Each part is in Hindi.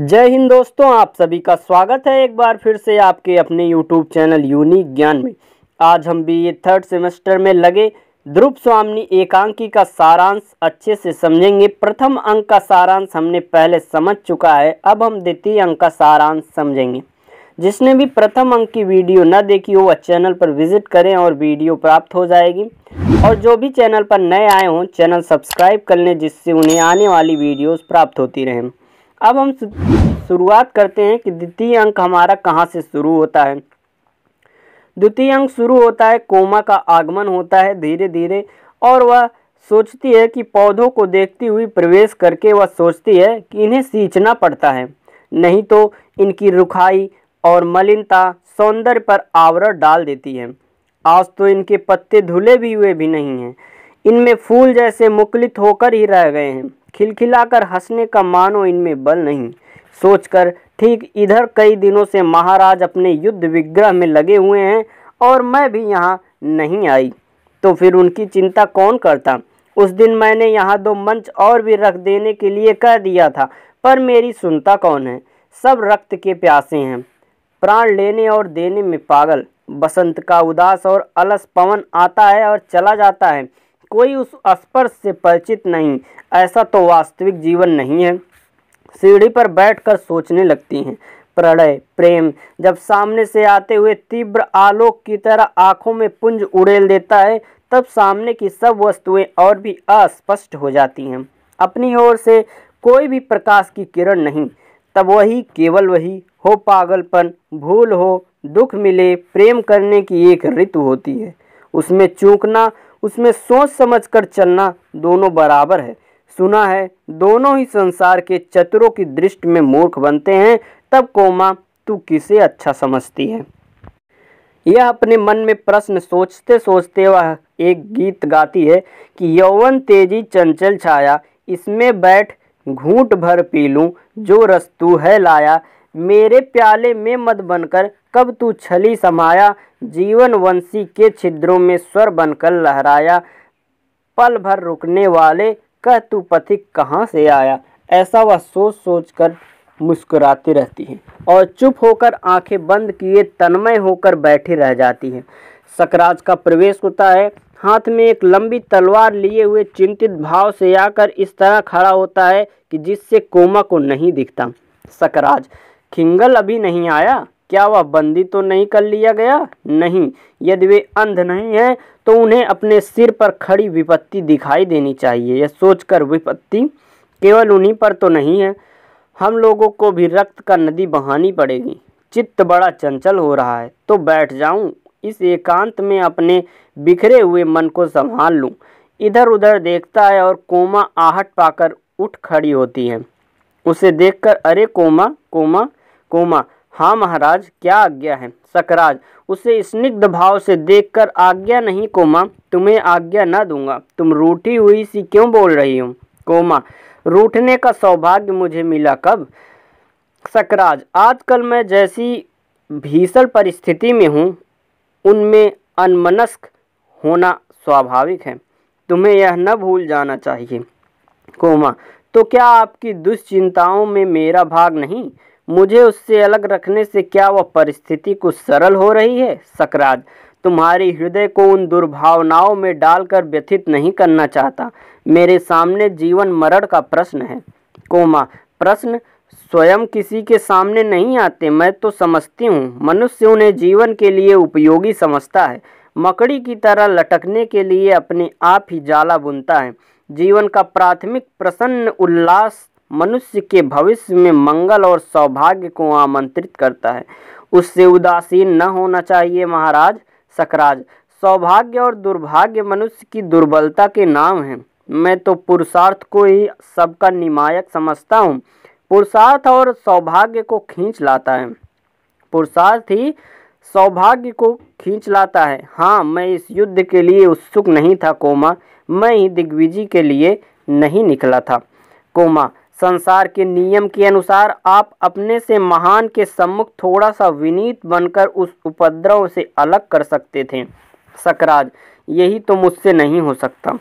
जय हिंद दोस्तों आप सभी का स्वागत है एक बार फिर से आपके अपने यूट्यूब चैनल यूनिक ज्ञान में आज हम बी ए थर्ड सेमेस्टर में लगे ध्रुव स्वामी एकांकी का सारांश अच्छे से समझेंगे प्रथम अंक का सारांश हमने पहले समझ चुका है अब हम द्वितीय अंक का सारांश समझेंगे जिसने भी प्रथम अंक की वीडियो न देखी हो वह चैनल पर विजिट करें और वीडियो प्राप्त हो जाएगी और जो भी चैनल पर नए आए हों चैनल सब्सक्राइब कर लें जिससे उन्हें आने वाली वीडियोज प्राप्त होती रहें अब हम शुरुआत करते हैं कि द्वितीय अंक हमारा कहाँ से शुरू होता है द्वितीय अंक शुरू होता है कोमा का आगमन होता है धीरे धीरे और वह सोचती है कि पौधों को देखती हुई प्रवेश करके वह सोचती है कि इन्हें सींचना पड़ता है नहीं तो इनकी रुखाई और मलिनता सौंदर्य पर आवरण डाल देती है आज तो इनके पत्ते धुले भी हुए भी नहीं हैं इनमें फूल जैसे मुकलित होकर ही रह गए हैं खिलखिलाकर हंसने का मानो इनमें बल नहीं सोचकर ठीक इधर कई दिनों से महाराज अपने युद्ध विग्रह में लगे हुए हैं और मैं भी यहाँ नहीं आई तो फिर उनकी चिंता कौन करता उस दिन मैंने यहाँ दो मंच और भी रख देने के लिए कह दिया था पर मेरी सुनता कौन है सब रक्त के प्यासे हैं प्राण लेने और देने में पागल बसंत का उदास और अलस पवन आता है और चला जाता है कोई उस स्पर्श से परिचित नहीं ऐसा तो वास्तविक जीवन नहीं है सीढ़ी पर बैठकर सोचने लगती हैं प्रणय प्रेम जब सामने से आते हुए तीव्र आलोक की तरह आंखों में पुंज उड़ेल देता है तब सामने की सब वस्तुएं और भी अस्पष्ट हो जाती हैं अपनी ओर से कोई भी प्रकाश की किरण नहीं तब वही केवल वही हो पागलपन भूल हो दुख मिले प्रेम करने की एक ऋतु होती है उसमें चूकना उसमें सोच समझकर चलना दोनों बराबर है सुना है दोनों ही संसार के चतुरों की दृष्टि में मूर्ख बनते हैं तब कोमा तू किसे अच्छा समझती है यह अपने मन में प्रश्न सोचते सोचते वह एक गीत गाती है कि यौवन तेजी चंचल छाया इसमें बैठ घूट भर पी लूँ जो रस्तू है लाया मेरे प्याले में मत बनकर कब तू छली समाया जीवन वंशी के छिद्रों में स्वर बनकर लहराया पल भर रुकने वाले कह तू पथिक कहाँ से आया ऐसा वह सोच सोच कर मुस्कुराती रहती है और चुप होकर आंखें बंद किए तन्मय होकर बैठी रह जाती है सकराज का प्रवेश होता है हाथ में एक लंबी तलवार लिए हुए चिंतित भाव से आकर इस तरह खड़ा होता है कि जिससे कोमा को नहीं दिखता सकराज खिंगल अभी नहीं आया क्या वह बंदी तो नहीं कर लिया गया नहीं यदि वे अंध नहीं हैं तो उन्हें अपने सिर पर खड़ी विपत्ति दिखाई देनी चाहिए यह सोचकर विपत्ति केवल उन्हीं पर तो नहीं है हम लोगों को भी रक्त का नदी बहानी पड़ेगी चित्त बड़ा चंचल हो रहा है तो बैठ जाऊं इस एकांत में अपने बिखरे हुए मन को संभाल लूं इधर उधर देखता है और कोमा आहट पाकर उठ खड़ी होती है उसे देखकर अरे कोमा कोमा कोमा हाँ महाराज क्या आज्ञा है सकराज उसे स्निग्ध भाव से देखकर आज्ञा नहीं कोमा तुम्हें आज्ञा न दूंगा तुम रूठी हुई सी क्यों बोल रही हो कोमा रूठने का सौभाग्य मुझे मिला कब सकराज आजकल मैं जैसी भीषण परिस्थिति में हूँ उनमें अनमनस्क होना स्वाभाविक है तुम्हें यह न भूल जाना चाहिए कोमा तो क्या आपकी दुश्चिंताओं में मेरा भाग नहीं मुझे उससे अलग रखने से क्या वह परिस्थिति कुछ सरल हो रही है सकराज तुम्हारी हृदय को उन दुर्भावनाओं में डालकर व्यथित नहीं करना चाहता मेरे सामने जीवन मरण का प्रश्न है कोमा प्रश्न स्वयं किसी के सामने नहीं आते मैं तो समझती हूँ मनुष्य उन्हें जीवन के लिए उपयोगी समझता है मकड़ी की तरह लटकने के लिए अपने आप ही जाला बुनता है जीवन का प्राथमिक प्रसन्न उल्लास मनुष्य के भविष्य में मंगल और सौभाग्य को आमंत्रित करता है उससे उदासीन न होना चाहिए महाराज सकराज सौभाग्य और दुर्भाग्य मनुष्य की दुर्बलता के नाम हैं मैं तो पुरुषार्थ को ही सबका निमायक समझता हूँ पुरुषार्थ और सौभाग्य को खींच लाता है पुरुषार्थ ही सौभाग्य को खींच लाता है हाँ मैं इस युद्ध के लिए उत्सुक नहीं था कोमा मैं ही दिग्विजय के लिए नहीं निकला था कोमा संसार के नियम के अनुसार आप अपने से महान के सम्मुख थोड़ा सा विनीत बनकर उस उपद्रव से अलग कर सकते थे सकराज यही तो मुझसे नहीं हो सकता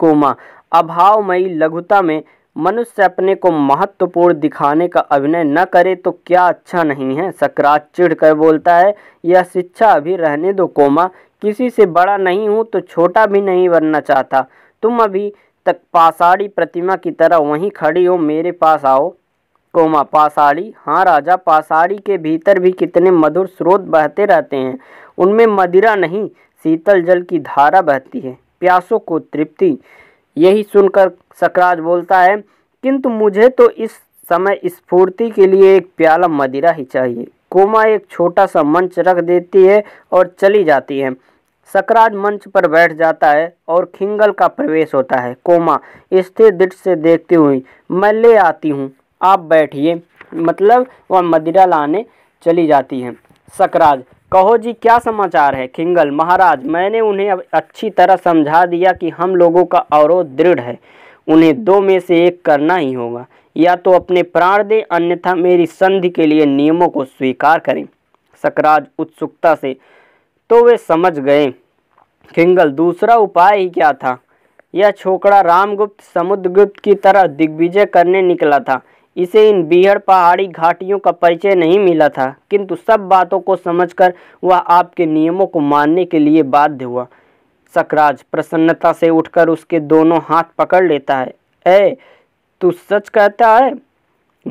कोमा अभावमयी लघुता में मनुष्य अपने को महत्वपूर्ण दिखाने का अभिनय न करे तो क्या अच्छा नहीं है सकराज चिढ़ कर बोलता है यह शिक्षा अभी रहने दो कोमा किसी से बड़ा नहीं हूँ तो छोटा भी नहीं बनना चाहता तुम अभी तक पाषाणी प्रतिमा की तरह वहीं खड़ी हो मेरे पास आओ कोमा पाषाणी हाँ राजा पाषाणी के भीतर भी कितने मधुर स्रोत बहते रहते हैं उनमें मदिरा नहीं शीतल जल की धारा बहती है प्यासों को तृप्ति यही सुनकर सकराज बोलता है किंतु मुझे तो इस समय स्फूर्ति के लिए एक प्याला मदिरा ही चाहिए कोमा एक छोटा सा मंच रख देती है और चली जाती है सकराज मंच पर बैठ जाता है और खिंगल का प्रवेश होता है कोमा स्थिर दृढ़ से देखते हुए मैं ले आती हूँ आप बैठिए मतलब वह मदिरा लाने चली जाती हैं सकराज कहो जी क्या समाचार है खिंगल महाराज मैंने उन्हें अब अच्छी तरह समझा दिया कि हम लोगों का अवरोध दृढ़ है उन्हें दो में से एक करना ही होगा या तो अपने प्राण दें अन्यथा मेरी संधि के लिए नियमों को स्वीकार करें सकराज उत्सुकता से तो वे समझ गए हिंगल दूसरा उपाय ही क्या था यह छोकड़ा रामगुप्त समुद्रगुप्त की तरह दिग्विजय करने निकला था इसे इन बीहड़ पहाड़ी घाटियों का परिचय नहीं मिला था किंतु सब बातों को समझकर वह आपके नियमों को मानने के लिए बाध्य हुआ सकराज प्रसन्नता से उठकर उसके दोनों हाथ पकड़ लेता है ऐ तू सच कहता है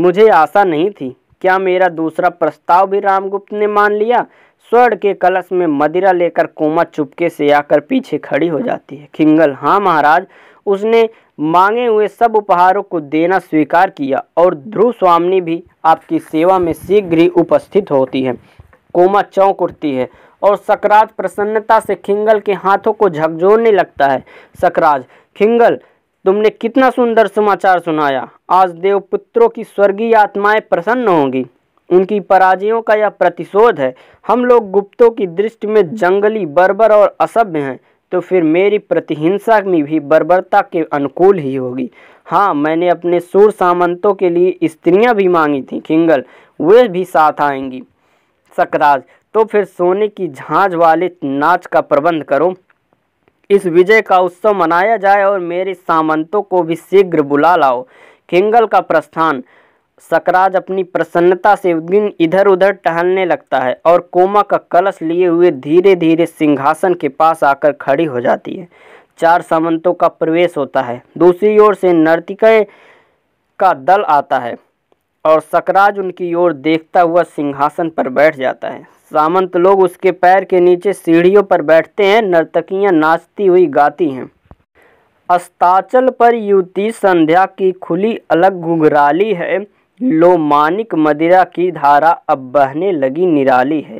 मुझे आशा नहीं थी क्या मेरा दूसरा प्रस्ताव भी रामगुप्त ने मान लिया स्वर्ण के कलश में मदिरा लेकर कोमा चुपके से आकर पीछे खड़ी हो जाती है खिंगल हाँ महाराज उसने मांगे हुए सब उपहारों को देना स्वीकार किया और ध्रुव स्वामी भी आपकी सेवा में शीघ्र ही उपस्थित होती है कोमा चौंक उठती है और सकराज प्रसन्नता से खिंगल के हाथों को झकझोरने लगता है सकराज खिंगल तुमने कितना सुंदर समाचार सुनाया आज देवपुत्रों की स्वर्गीय आत्माएं प्रसन्न होंगी उनकी पराजयों का यह प्रतिशोध है हम लोग गुप्तों की दृष्टि में जंगली बर्बर और असभ्य हैं तो फिर मेरी प्रतिहिंसा में भी बर्बरता के अनुकूल ही होगी हाँ मैंने अपने सूर सामंतों के लिए स्त्रियां भी मांगी थीं खिंगल वे भी साथ आएंगी सकराज तो फिर सोने की झांझ वाले नाच का प्रबंध करो इस विजय का उत्सव मनाया जाए और मेरे सामंतों को भी शीघ्र बुला लाओ खिंगल का प्रस्थान सकराज अपनी प्रसन्नता से दिन इधर उधर टहलने लगता है और कोमा का कलश लिए हुए धीरे धीरे सिंहासन के पास आकर खड़ी हो जाती है चार सामंतों का प्रवेश होता है दूसरी ओर से नर्तिकय का दल आता है और सकराज उनकी ओर देखता हुआ सिंहासन पर बैठ जाता है सामंत लोग उसके पैर के नीचे सीढ़ियों पर बैठते हैं नर्तकियां नाचती हुई गाती हैं अस्ताचल पर युवती संध्या की खुली अलग घुघराली है लोमानिक मदिरा की धारा अब बहने लगी निराली है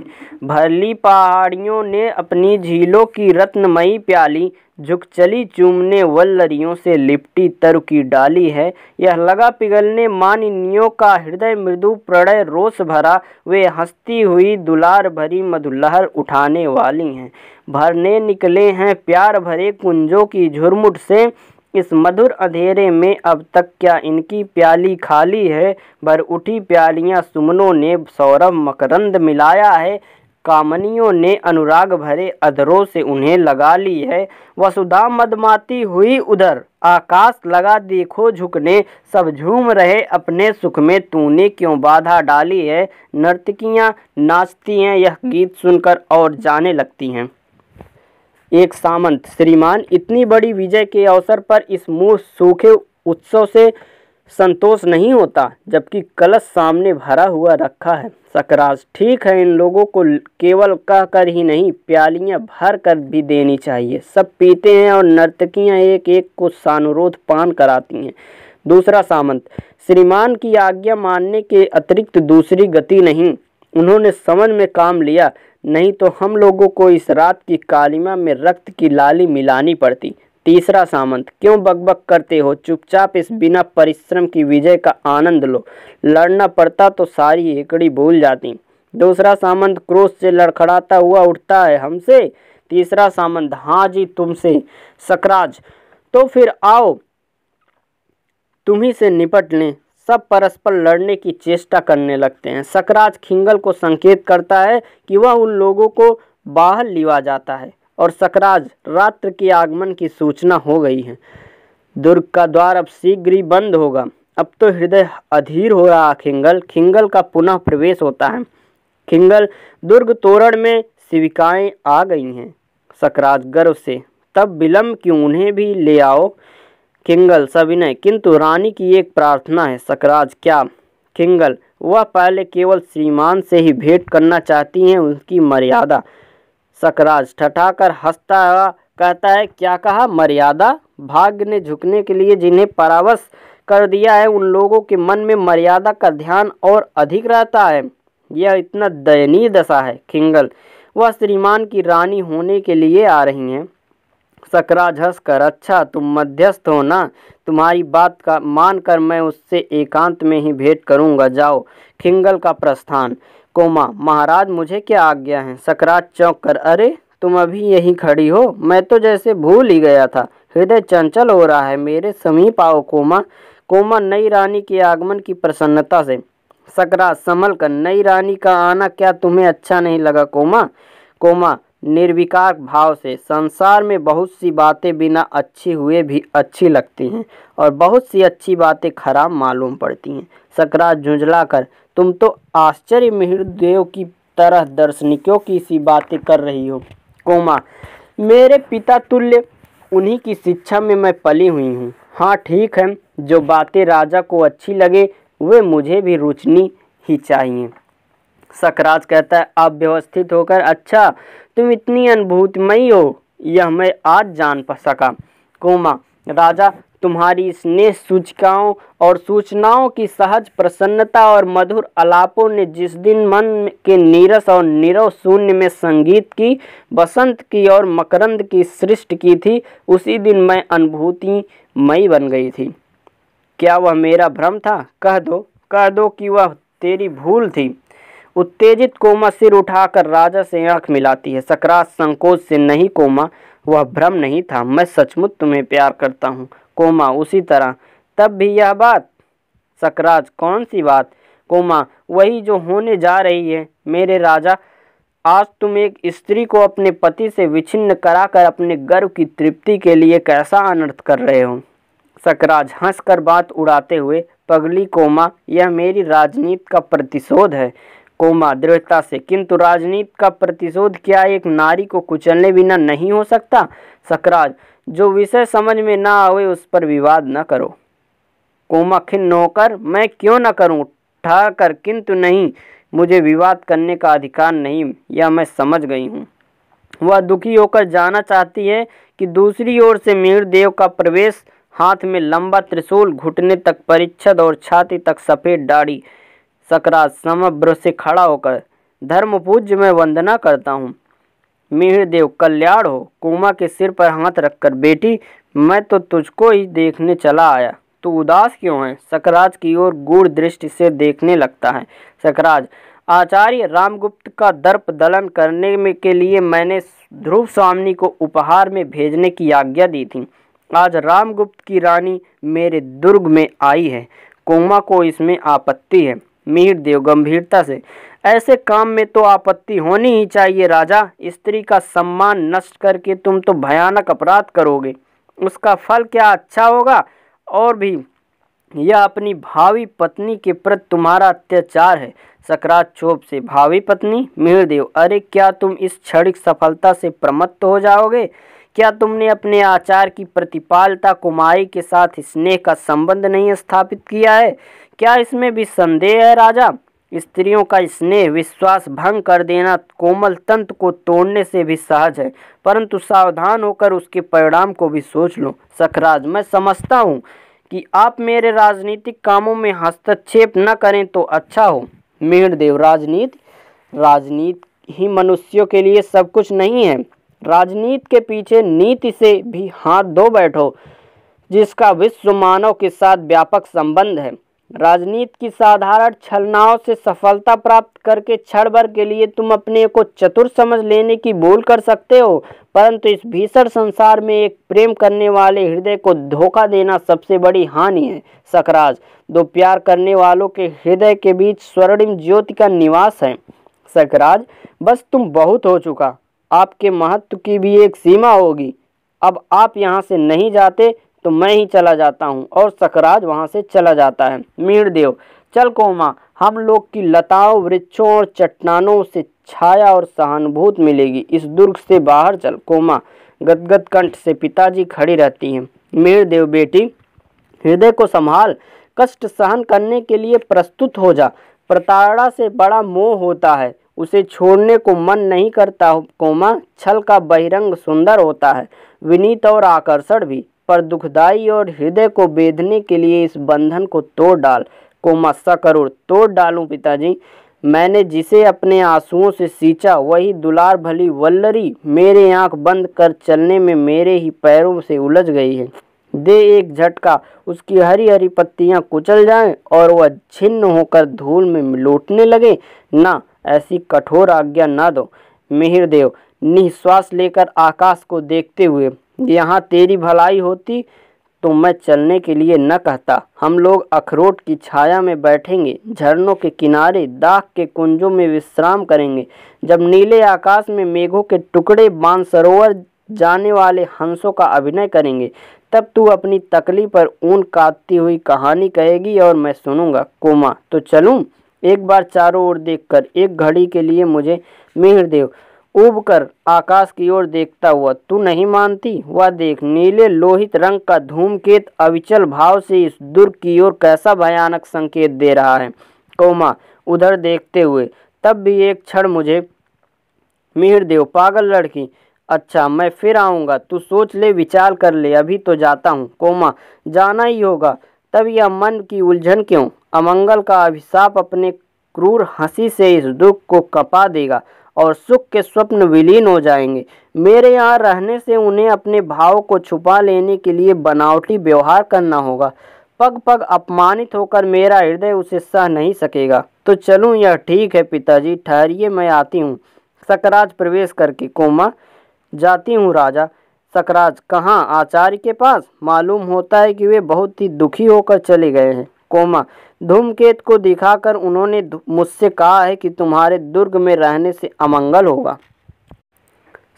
भरली पहाड़ियों ने अपनी झीलों की रत्नमयी प्याली झुक चली चूमने वल्लरियों से लिपटी तरु की डाली है यह लगा पिघलने मानिनियों का हृदय मृदु प्रणय रोष भरा वे हंसती हुई दुलार भरी मधुलहर उठाने वाली हैं भरने निकले हैं प्यार भरे कुंजों की झुरमुट से इस मधुर अंधेरे में अब तक क्या इनकी प्याली खाली है भर उठी प्यालियाँ सुमनों ने सौरभ मकरंद मिलाया है कामनियों ने अनुराग भरे अधरों से उन्हें लगा ली है वसुधा मदमाती हुई उधर आकाश लगा देखो झुकने सब झूम रहे अपने सुख में तूने क्यों बाधा डाली है नर्तकियाँ नाचती हैं यह गीत सुनकर और जाने लगती हैं एक सामंत श्रीमान इतनी बड़ी विजय के अवसर पर इस मुँह सूखे उत्सव से संतोष नहीं होता जबकि कलश सामने भरा हुआ रखा है सकराज ठीक है इन लोगों को केवल कह कर ही नहीं प्यालियाँ भर कर भी देनी चाहिए सब पीते हैं और नर्तकियाँ एक एक को सानुरोध पान कराती हैं दूसरा सामंत श्रीमान की आज्ञा मानने के अतिरिक्त दूसरी गति नहीं उन्होंने समझ में काम लिया नहीं तो हम लोगों को इस रात की कालिमा में रक्त की लाली मिलानी पड़ती तीसरा सामंत क्यों बकबक करते हो चुपचाप इस बिना परिश्रम की विजय का आनंद लो लड़ना पड़ता तो सारी एकड़ी भूल जाती दूसरा सामंत क्रोध से लड़खड़ाता हुआ उठता है हमसे तीसरा सामंत हाँ जी तुमसे सकराज तो फिर आओ तुम्ही से निपट लें सब परस्पर लड़ने की चेष्टा करने लगते हैं सकराज खिंगल को संकेत करता है कि वह उन लोगों को बाहर लिवा जाता है और सकराज रात्र के आगमन की सूचना हो गई है दुर्ग का द्वार अब शीघ्र ही बंद होगा अब तो हृदय अधीर हो रहा खिंगल खिंगल का पुनः प्रवेश होता है खिंगल दुर्ग तोरण में शिविकाएँ आ गई हैं सकराज गर्व से तब विलम्ब क्यों उन्हें भी ले आओ किंगल सविनय किंतु रानी की एक प्रार्थना है सकराज क्या किंगल वह पहले केवल श्रीमान से ही भेंट करना चाहती हैं उनकी मर्यादा सकराज ठठाकर हंसता हुआ कहता है क्या कहा मर्यादा भाग्य ने झुकने के लिए जिन्हें परावश कर दिया है उन लोगों के मन में मर्यादा का ध्यान और अधिक रहता है यह इतना दयनीय दशा है खिंगल वह श्रीमान की रानी होने के लिए आ रही हैं सकराज झस कर अच्छा तुम मध्यस्थ हो ना तुम्हारी बात का मान कर मैं उससे एकांत में ही भेंट करूंगा जाओ खिंगल का प्रस्थान कोमा महाराज मुझे क्या आज्ञा है सकराज चौंक कर अरे तुम अभी यहीं खड़ी हो मैं तो जैसे भूल ही गया था हृदय चंचल हो रहा है मेरे समीप आओ कोमा कोमा नई रानी के आगमन की प्रसन्नता से सकरात संभल कर नई रानी का आना क्या तुम्हें अच्छा नहीं लगा कोमा कोमा निर्विकार भाव से संसार में बहुत सी बातें बिना अच्छी हुए भी अच्छी लगती हैं और बहुत सी अच्छी बातें खराब मालूम पड़ती हैं सकरात झुंझला कर तुम तो आश्चर्य मिहृदेव की तरह दर्शनिकों की सी बातें कर रही हो कोमा मेरे पिता तुल्य उन्हीं की शिक्षा में मैं पली हुई हूँ हाँ ठीक है जो बातें राजा को अच्छी लगे वे मुझे भी रुचनी ही चाहिए सकराज कहता है आप व्यवस्थित होकर अच्छा तुम इतनी अनुभूतमयी हो यह मैं आज जान सका कोमा राजा तुम्हारी स्नेह सूचिकाओं और सूचनाओं की सहज प्रसन्नता और मधुर अलापों ने जिस दिन मन के नीरस और नीरव शून्य में संगीत की बसंत की और मकरंद की सृष्टि की थी उसी दिन मैं अनुभूति मई बन गई थी क्या वह मेरा भ्रम था कह दो कह दो कि वह तेरी भूल थी उत्तेजित कोमा सिर उठाकर राजा से आंख मिलाती है सकरात संकोच से नहीं कोमा वह भ्रम नहीं था मैं सचमुच तुम्हें प्यार करता हूँ कोमा उसी तरह तब भी यह बात सकराज कौन सी बात कोमा वही जो होने जा रही है मेरे राजा आज तुम एक स्त्री को अपने पति से विच्छिन्न कराकर अपने गर्व की तृप्ति के लिए कैसा अनर्थ कर रहे हो सकराज हंसकर बात उड़ाते हुए पगली कोमा यह मेरी राजनीति का प्रतिशोध है कोमा दृढ़ता से किंतु राजनीति का प्रतिशोध क्या एक नारी को कुचलने बिना नहीं हो सकता सकराज जो विषय समझ में ना आवे उस पर विवाद न करो कोमा खिन्न होकर मैं क्यों न करूं ठा कर किंतु नहीं मुझे विवाद करने का अधिकार नहीं यह मैं समझ गई हूँ वह दुखी होकर जाना चाहती है कि दूसरी ओर से देव का प्रवेश हाथ में लंबा त्रिशूल घुटने तक परिच्छद और छाती तक सफ़ेद दाढ़ी सकरात समब्र से खड़ा होकर धर्म पूज्य में वंदना करता हूँ देव कल्याण हो कुमा के सिर पर हाथ रखकर बेटी मैं तो तुझको ही देखने चला आया तू उदास क्यों है सकराज की ओर गूढ़ दृष्टि से देखने लगता है सकराज आचार्य रामगुप्त का दर्प दलन करने में के लिए मैंने ध्रुव स्वामी को उपहार में भेजने की आज्ञा दी थी आज रामगुप्त की रानी मेरे दुर्ग में आई है कोमा को इसमें आपत्ति है मिहिर देव गंभीरता से ऐसे काम में तो आपत्ति होनी ही चाहिए राजा स्त्री का सम्मान नष्ट करके तुम तो भयानक अपराध करोगे उसका फल क्या अच्छा होगा और भी यह अपनी भावी पत्नी के प्रति तुम्हारा अत्याचार है सकरात चोप से भावी पत्नी देव अरे क्या तुम इस क्षणिक सफलता से प्रमत्त हो जाओगे क्या तुमने अपने आचार की प्रतिपालता कुमारी के साथ स्नेह का संबंध नहीं स्थापित किया है क्या इसमें भी संदेह है राजा स्त्रियों का स्नेह विश्वास भंग कर देना कोमल तंत्र को तोड़ने से भी सहज है परंतु सावधान होकर उसके परिणाम को भी सोच लो सखराज मैं समझता हूँ कि आप मेरे राजनीतिक कामों में हस्तक्षेप न करें तो अच्छा हो मेहरदेव राजनीति राजनीति ही मनुष्यों के लिए सब कुछ नहीं है राजनीति के पीछे नीति से भी हाथ धो बैठो जिसका विश्व मानव के साथ व्यापक संबंध है राजनीति की साधारण छलनाओं से सफलता प्राप्त करके क्षण भर के लिए तुम अपने को चतुर समझ लेने की भूल कर सकते हो परंतु इस भीषण संसार में एक प्रेम करने वाले हृदय को धोखा देना सबसे बड़ी हानि है सकराज दो प्यार करने वालों के हृदय के बीच स्वर्णिम ज्योति का निवास है सकराज बस तुम बहुत हो चुका आपके महत्व की भी एक सीमा होगी अब आप यहाँ से नहीं जाते तो मैं ही चला जाता हूँ और सकराज वहाँ से चला जाता है मीणदेव चल कोमा हम लोग की लताओं वृक्षों और चट्टानों से छाया और सहानुभूत मिलेगी इस दुर्ग से बाहर चल कोमा गदगद कंठ से पिताजी खड़ी रहती हैं मीरदेव बेटी हृदय को संभाल कष्ट सहन करने के लिए प्रस्तुत हो जा प्रताड़ा से बड़ा मोह होता है उसे छोड़ने को मन नहीं करता कोमा छल का बहिरंग सुंदर होता है विनीत और आकर्षण भी पर दुखदाई और हृदय को बेधने के लिए इस बंधन को तोड़ डाल कोमा करूर तोड़ डालूं पिताजी मैंने जिसे अपने आंसुओं से सींचा वही दुलार भली वल्लरी मेरे आंख बंद कर चलने में मेरे ही पैरों से उलझ गई है दे एक झटका उसकी हरी हरी पत्तियां कुचल जाएं और वह छिन्न होकर धूल में लौटने लगे ना ऐसी कठोर आज्ञा न दो मिहिरदेव निःश्वास लेकर आकाश को देखते हुए यहाँ तेरी भलाई होती तो मैं चलने के लिए न कहता हम लोग अखरोट की छाया में बैठेंगे झरनों के किनारे दाग के कुंजों में विश्राम करेंगे जब नीले आकाश में मेघों के टुकड़े सरोवर जाने वाले हंसों का अभिनय करेंगे तब तू अपनी तकली पर ऊन काटती हुई कहानी कहेगी और मैं सुनूंगा कोमा तो चलूँ एक बार चारों ओर देखकर एक घड़ी के लिए मुझे मिहिरदेव उब कर आकाश की ओर देखता हुआ तू नहीं मानती वह देख नीले लोहित रंग का धूमकेत अविचल भाव से इस दुर्ग की ओर कैसा भयानक संकेत दे रहा है कोमा उधर देखते हुए तब भी एक क्षण मुझे मिहिरदेव पागल लड़की अच्छा मैं फिर आऊँगा तू सोच ले विचार कर ले अभी तो जाता हूँ कोमा जाना ही होगा तब यह मन की उलझन क्यों अमंगल का अभिशाप अपने क्रूर हंसी से इस दुख को कपा देगा और सुख के स्वप्न विलीन हो जाएंगे मेरे यहाँ रहने से उन्हें अपने भाव को छुपा लेने के लिए बनावटी व्यवहार करना होगा पग पग अपमानित होकर मेरा हृदय उसे सह नहीं सकेगा तो चलूँ यह ठीक है पिताजी ठहरिए मैं आती हूँ सकराज प्रवेश करके कोमा जाती हूँ राजा सकराज कहाँ आचार्य के पास मालूम होता है कि वे बहुत ही दुखी होकर चले गए हैं कोमा धूमकेत को दिखाकर उन्होंने मुझसे कहा है कि तुम्हारे दुर्ग में रहने से अमंगल होगा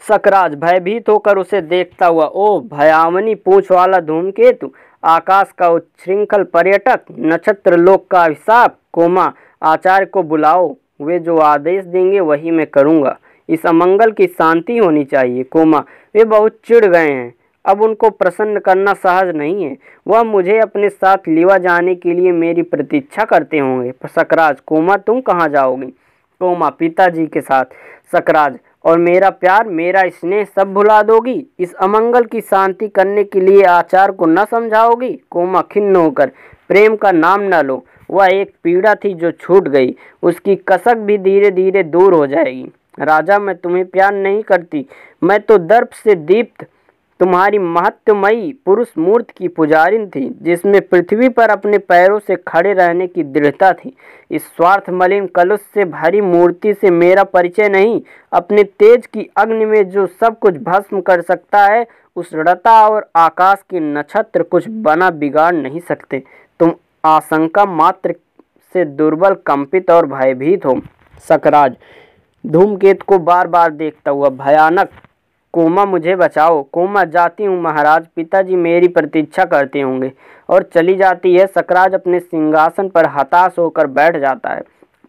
सकराज भयभीत होकर उसे देखता हुआ ओ भयावनी पूछ वाला धूमकेतु आकाश का उच्छृंखल पर्यटक नक्षत्र लोक का अभिशाप कोमा आचार्य को बुलाओ वे जो आदेश देंगे वही मैं करूँगा इस अमंगल की शांति होनी चाहिए कोमा वे बहुत चिढ़ गए हैं अब उनको प्रसन्न करना सहज नहीं है वह मुझे अपने साथ लिवा जाने के लिए मेरी प्रतीक्षा करते होंगे सकराज कोमा तुम कहाँ जाओगे कोमा पिताजी के साथ सकराज और मेरा प्यार मेरा स्नेह सब भुला दोगी इस अमंगल की शांति करने के लिए आचार को न समझाओगी कोमा खिन्न होकर प्रेम का नाम न लो वह एक पीड़ा थी जो छूट गई उसकी कसक भी धीरे धीरे दूर हो जाएगी राजा मैं तुम्हें प्यार नहीं करती मैं तो दर्प से दीप्त तुम्हारी महत्वमयी पुरुष मूर्ति की पुजारिन थी जिसमें पृथ्वी पर अपने पैरों से खड़े रहने की दृढ़ता थी इस स्वार्थ मलिन कलुष से भरी मूर्ति से मेरा परिचय नहीं अपने तेज की अग्नि में जो सब कुछ भस्म कर सकता है उस रता और आकाश के नक्षत्र कुछ बना बिगाड़ नहीं सकते तुम आशंका मात्र से दुर्बल कंपित और भयभीत हो सकराज धूमकेत को बार बार देखता हुआ भयानक कोमा मुझे बचाओ कोमा जाती हूँ महाराज पिताजी मेरी प्रतीक्षा करते होंगे और चली जाती है सकराज अपने सिंहासन पर हताश होकर बैठ जाता है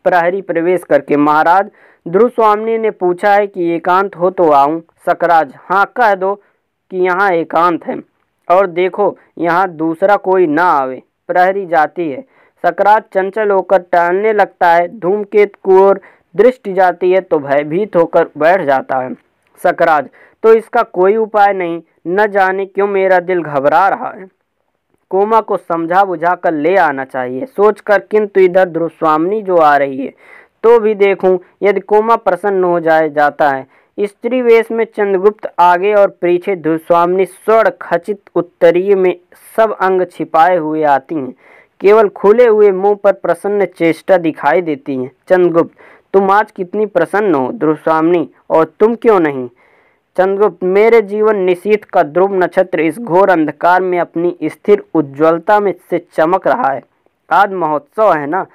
प्रहरी प्रवेश करके महाराज ध्रुव स्वामी ने पूछा है कि एकांत हो तो आऊँ सकराज हाँ कह दो कि यहाँ एकांत है और देखो यहाँ दूसरा कोई ना आवे प्रहरी जाती है सकराज चंचल होकर टहलने लगता है धूमकेत की ओर दृष्टि जाती है तो भयभीत होकर बैठ जाता है सकराज तो इसका कोई उपाय नहीं न जाने क्यों मेरा दिल घबरा रहा है कोमा को समझा बुझा कर ले आना चाहिए सोच कर किंतु इधर ध्रुस्वामिनी जो आ रही है तो भी देखूं यदि कोमा प्रसन्न हो जाए जाता है स्त्री वेश में चंद्रगुप्त आगे और पीछे ध्रुस्वामिनी स्वर्ण खचित उत्तरीय में सब अंग छिपाए हुए आती हैं केवल खुले हुए मुंह पर प्रसन्न चेष्टा दिखाई देती हैं चंद्रगुप्त तुम आज कितनी प्रसन्न हो ध्रुस्वामिनी और तुम क्यों नहीं चंद्रगुप्त मेरे जीवन निशीत का ध्रुव नक्षत्र इस घोर अंधकार में अपनी स्थिर उज्ज्वलता में से चमक रहा है आज महोत्सव है ना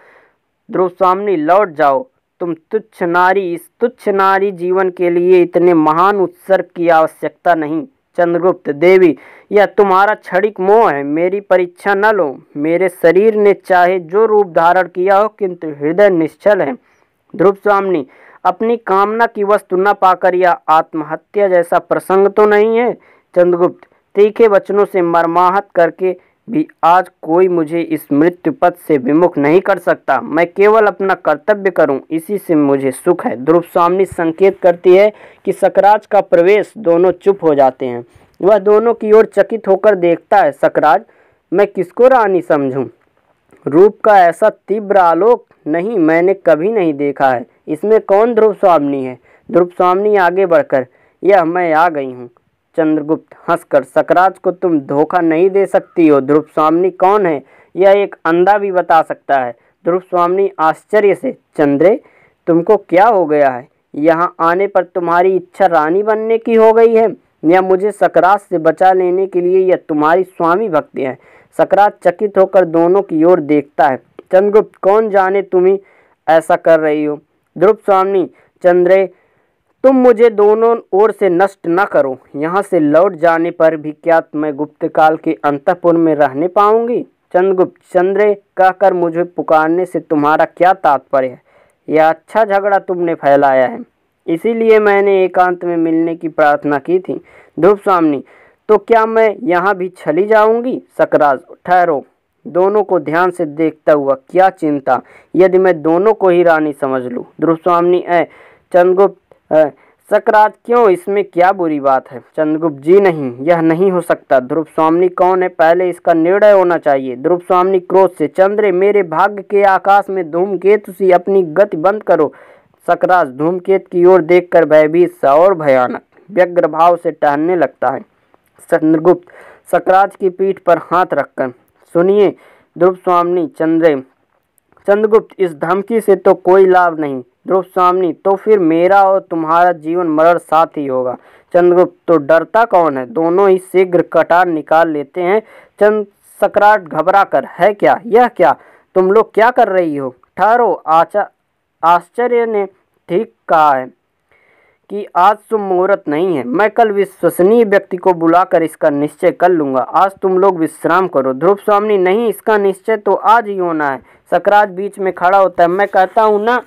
ध्रुव स्वामी लौट जाओ तुम तुच्छ नारी इस तुच्छ नारी जीवन के लिए इतने महान उत्सर्ग की आवश्यकता नहीं चंद्रगुप्त देवी यह तुम्हारा क्षणिक मोह है मेरी परीक्षा न लो मेरे शरीर ने चाहे जो रूप धारण किया हो किंतु हृदय निश्चल है ध्रुव स्वामी अपनी कामना की वस्तु न पाकर या आत्महत्या जैसा प्रसंग तो नहीं है चंद्रगुप्त तीखे वचनों से मरमाहत करके भी आज कोई मुझे इस मृत्यु पद से विमुख नहीं कर सकता मैं केवल अपना कर्तव्य करूं इसी से मुझे सुख है ध्रुव स्वामी संकेत करती है कि सकराज का प्रवेश दोनों चुप हो जाते हैं वह दोनों की ओर चकित होकर देखता है सकराज मैं किसको रानी समझूं रूप का ऐसा तीव्र आलोक नहीं मैंने कभी नहीं देखा है इसमें कौन ध्रुव स्वामी है ध्रुव स्वामी आगे बढ़कर यह मैं आ गई हूँ चंद्रगुप्त हंसकर सकराज को तुम धोखा नहीं दे सकती हो ध्रुव स्वामी कौन है यह एक अंधा भी बता सकता है ध्रुव स्वामी आश्चर्य से चंद्रे तुमको क्या हो गया है यहाँ आने पर तुम्हारी इच्छा रानी बनने की हो गई है या मुझे सकरात से बचा लेने के लिए यह तुम्हारी स्वामी भक्ति है सकराज चकित होकर दोनों की ओर देखता है चंद्रगुप्त कौन जाने तुम्हें ऐसा कर रही हो ध्रुव स्वामी चंद्रे तुम मुझे दोनों ओर से नष्ट न करो यहाँ से लौट जाने पर भी क्या मैं गुप्त काल के अंतपुर में रहने पाऊंगी चंद्रगुप्त चंद्रे कहकर मुझे पुकारने से तुम्हारा क्या तात्पर्य है यह अच्छा झगड़ा तुमने फैलाया है इसीलिए मैंने एकांत में मिलने की प्रार्थना की थी ध्रुव स्वामी तो क्या मैं यहाँ भी छली जाऊंगी सकराज ठहरो दोनों को ध्यान से देखता हुआ क्या चिंता यदि मैं दोनों को ही रानी समझ लूँ ध्रुव स्वामी है चंद्रगुप्त सकरात क्यों इसमें क्या बुरी बात है चंद्रगुप्त जी नहीं यह नहीं हो सकता ध्रुव स्वामी कौन है पहले इसका निर्णय होना चाहिए ध्रुव स्वामी क्रोध से चंद्र मेरे भाग्य के आकाश में धूमकेतु सी अपनी गति बंद करो सकरात धूमकेत की ओर देखकर भयभीत सा और भयानक व्यग्र भाव से टहलने लगता है चंद्रगुप्त सकराज की पीठ पर हाथ रखकर सुनिए ध्रुव स्वामी चंद्र चंद्रगुप्त इस धमकी से तो कोई लाभ नहीं ध्रुव स्वामी तो फिर मेरा और तुम्हारा जीवन मरण साथ ही होगा चंद्रगुप्त तो डरता कौन है दोनों ही शीघ्र कटार निकाल लेते हैं चंद सकराट घबरा कर है क्या यह क्या तुम लोग क्या कर रही हो ठहरो आचा आश्चर्य ने ठीक कहा है कि आज शुभ मुहूर्त नहीं है मैं कल विश्वसनीय व्यक्ति को बुलाकर इसका निश्चय कर लूंगा आज तुम लोग विश्राम करो ध्रुव स्वामी नहीं इसका निश्चय तो आज ही होना है सकराज बीच में खड़ा होता है मैं कहता हूँ ना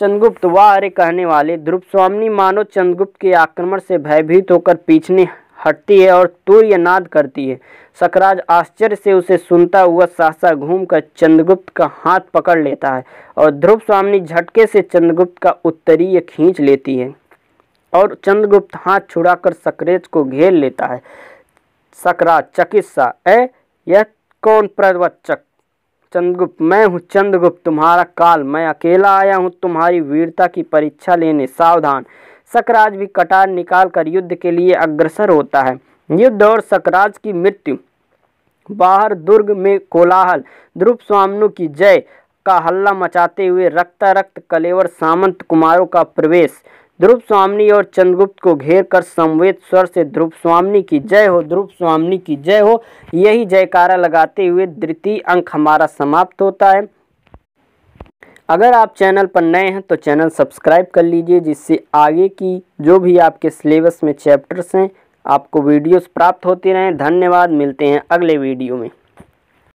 चंद्रगुप्त वाह अरे कहने वाले ध्रुव स्वामी मानो चंद्रगुप्त के आक्रमण से भयभीत होकर पीछने हटती है और तूर्य नाद करती है सकराज आश्चर्य से उसे सुनता हुआ सहसा घूमकर चंद्रगुप्त का हाथ पकड़ लेता है और ध्रुव स्वामी झटके से चंद्रगुप्त का उत्तरीय खींच लेती है और चंद्रगुप्त हाथ छुड़ाकर सकरेज को घेर लेता है सकराज चकित सा ए यह कौन प्रवचक चंद्रगुप्त मैं हूँ चंद्रगुप्त तुम्हारा काल मैं अकेला आया हूँ तुम्हारी वीरता की परीक्षा लेने सावधान सकराज भी कटार निकाल कर युद्ध के लिए अग्रसर होता है युद्ध और सकराज की मृत्यु बाहर दुर्ग में कोलाहल ध्रुव स्वामनु की जय का हल्ला मचाते हुए रक्ता रक्त कलेवर सामंत कुमारों का प्रवेश ध्रुव स्वामी और चंद्रगुप्त को घेर कर संवेद स्वर से ध्रुव स्वामी की जय हो ध्रुव स्वामी की जय हो यही जयकारा लगाते हुए द्वितीय अंक हमारा समाप्त होता है अगर आप चैनल पर नए हैं तो चैनल सब्सक्राइब कर लीजिए जिससे आगे की जो भी आपके सिलेबस में चैप्टर्स हैं आपको वीडियोस प्राप्त होती रहें धन्यवाद मिलते हैं अगले वीडियो में